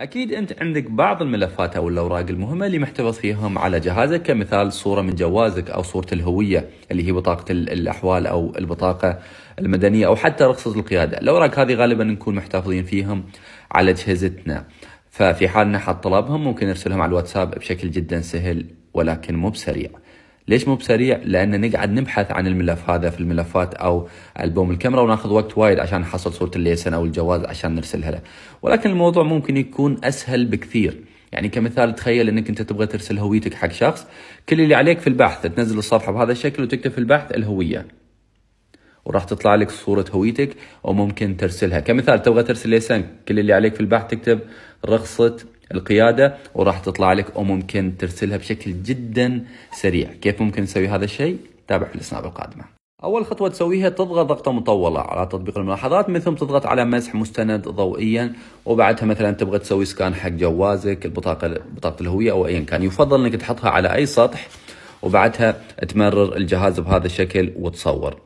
أكيد أنت عندك بعض الملفات أو الأوراق المهمة اللي محتفظ فيهم على جهازك كمثال صورة من جوازك أو صورة الهوية اللي هي بطاقة الأحوال أو البطاقة المدنية أو حتى رخصة القيادة الأوراق هذه غالبا نكون محتفظين فيهم على أجهزتنا ففي حال نحط طلبهم ممكن نرسلهم على الواتساب بشكل جدا سهل ولكن مو بسريع ليش مو بسريع؟ لان نقعد نبحث عن الملف هذا في الملفات او البوم الكاميرا وناخذ وقت وايد عشان نحصل صوره الليسن او الجواز عشان نرسلها له. ولكن الموضوع ممكن يكون اسهل بكثير. يعني كمثال تخيل انك انت تبغى ترسل هويتك حق شخص، كل اللي عليك في البحث تنزل الصفحه بهذا الشكل وتكتب في البحث الهويه. وراح تطلع لك صورة هويتك وممكن ترسلها كمثال تبغى ترسل ليسن كل اللي عليك في البحث تكتب رخصة القياده وراح تطلع لك او ممكن ترسلها بشكل جدا سريع كيف ممكن نسوي هذا الشيء تابع في السناب القادمه اول خطوه تسويها تضغط ضغطه مطوله على تطبيق الملاحظات من ثم تضغط على مسح مستند ضوئيا وبعدها مثلا تبغى تسوي سكان حق جوازك البطاقه بطاقه الهويه او ايا كان يفضل انك تحطها على اي سطح وبعدها تمرر الجهاز بهذا الشكل وتصور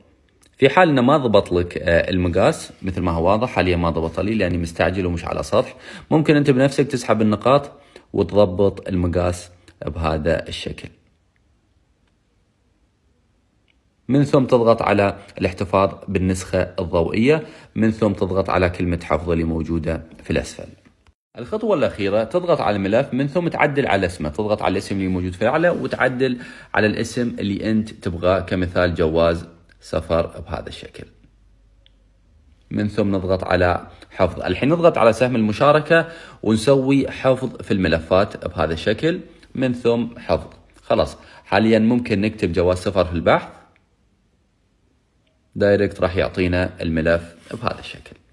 في حال انه ما ضبط لك آه، المقاس مثل ما هو واضح حاليا ما ضبط لي لاني مستعجل ومش على سطح ممكن انت بنفسك تسحب النقاط وتضبط المقاس بهذا الشكل من ثم تضغط على الاحتفاظ بالنسخة الضوئية من ثم تضغط على كلمة حفظ اللي موجودة في الأسفل الخطوة الأخيرة تضغط على الملف من ثم تعدل على اسمه تضغط على الاسم اللي موجود في الأعلى وتعدل على الاسم اللي أنت تبغاه كمثال جواز سفر بهذا الشكل من ثم نضغط على حفظ الحين نضغط على سهم المشاركة ونسوي حفظ في الملفات بهذا الشكل من ثم حفظ خلاص حاليا ممكن نكتب جواز سفر في البحث دايركت راح يعطينا الملف بهذا الشكل